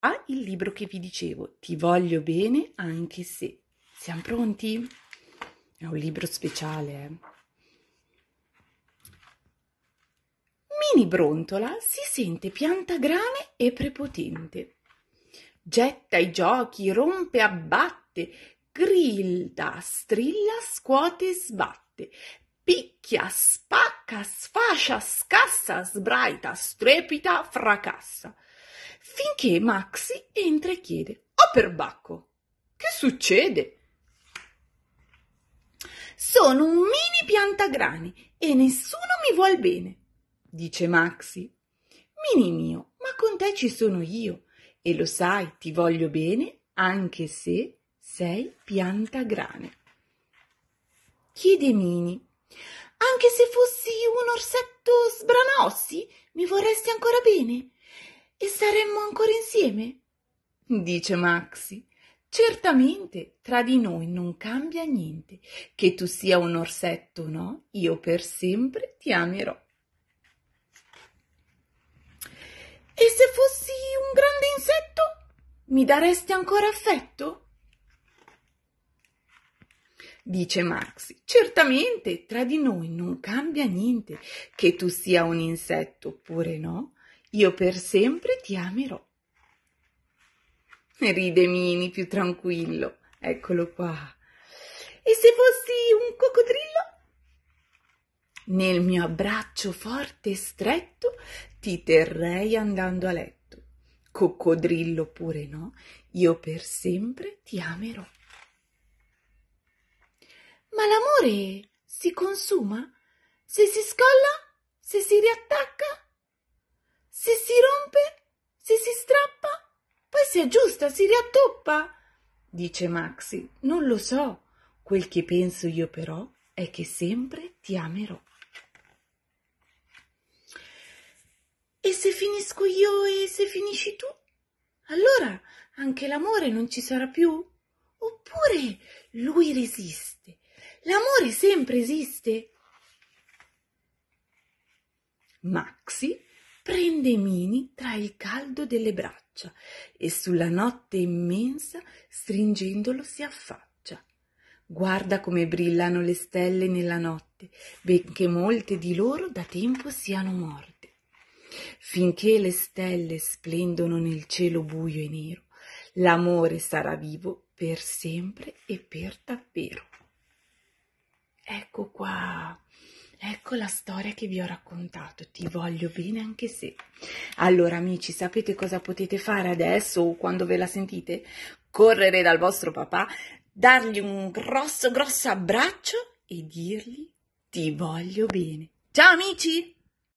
Ah, il libro che vi dicevo, Ti voglio bene anche se. Siamo pronti? È un libro speciale. Eh? Mini Brontola si sente piantagrane e prepotente. Getta i giochi, rompe, abbatte, grida, strilla, scuote e sbatte, picchia, spacca, sfascia, scassa, sbraita, strepita, fracassa finché Maxi entra e chiede: Oh perbacco, che succede? Sono un mini piantagrani e nessuno mi vuol bene, dice Maxi. Mini mio, ma con te ci sono io e lo sai, ti voglio bene anche se sei piantagrane. Chiede Mini. Anche se fossi un orsetto sbranossi, mi vorresti ancora bene? e saremmo ancora insieme dice maxi certamente tra di noi non cambia niente che tu sia un orsetto o no io per sempre ti amerò e se fossi un grande insetto mi daresti ancora affetto dice Maxi. Certamente tra di noi non cambia niente che tu sia un insetto oppure no io per sempre ti amerò. Ride Mini più tranquillo, eccolo qua. E se fossi un coccodrillo? Nel mio abbraccio forte e stretto ti terrei andando a letto. Coccodrillo pure no, io per sempre ti amerò. Ma l'amore si consuma? Se si scolla? Se si riattacca? se è giusta, si riattoppa? Dice Maxi, non lo so. Quel che penso io però è che sempre ti amerò. E se finisco io e se finisci tu? Allora anche l'amore non ci sarà più? Oppure lui resiste? L'amore sempre esiste? Maxi prende Mini tra il caldo delle braccia e sulla notte immensa, stringendolo, si affaccia. Guarda come brillano le stelle nella notte, benché molte di loro da tempo siano morte. Finché le stelle splendono nel cielo buio e nero, l'amore sarà vivo per sempre e per davvero. Ecco qua. Ecco la storia che vi ho raccontato, ti voglio bene anche se. Allora amici, sapete cosa potete fare adesso o quando ve la sentite? Correre dal vostro papà, dargli un grosso grosso abbraccio e dirgli ti voglio bene. Ciao amici!